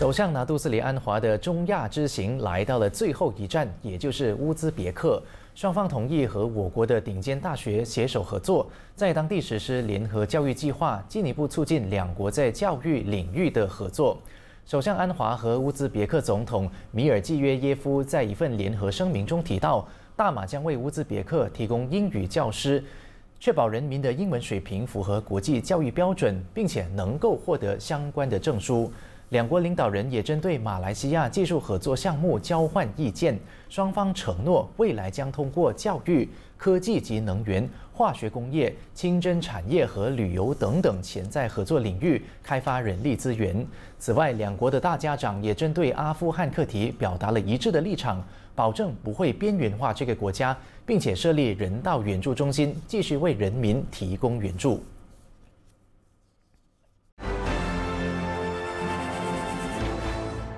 首相拿杜斯里安华的中亚之行来到了最后一站，也就是乌兹别克。双方同意和我国的顶尖大学携手合作，在当地实施联合教育计划，进一步促进两国在教育领域的合作。首相安华和乌兹别克总统米尔季约耶夫在一份联合声明中提到，大马将为乌兹别克提供英语教师，确保人民的英文水平符合国际教育标准，并且能够获得相关的证书。两国领导人也针对马来西亚技术合作项目交换意见，双方承诺未来将通过教育、科技及能源、化学工业、清真产业和旅游等等潜在合作领域开发人力资源。此外，两国的大家长也针对阿富汗课题表达了一致的立场，保证不会边缘化这个国家，并且设立人道援助中心，继续为人民提供援助。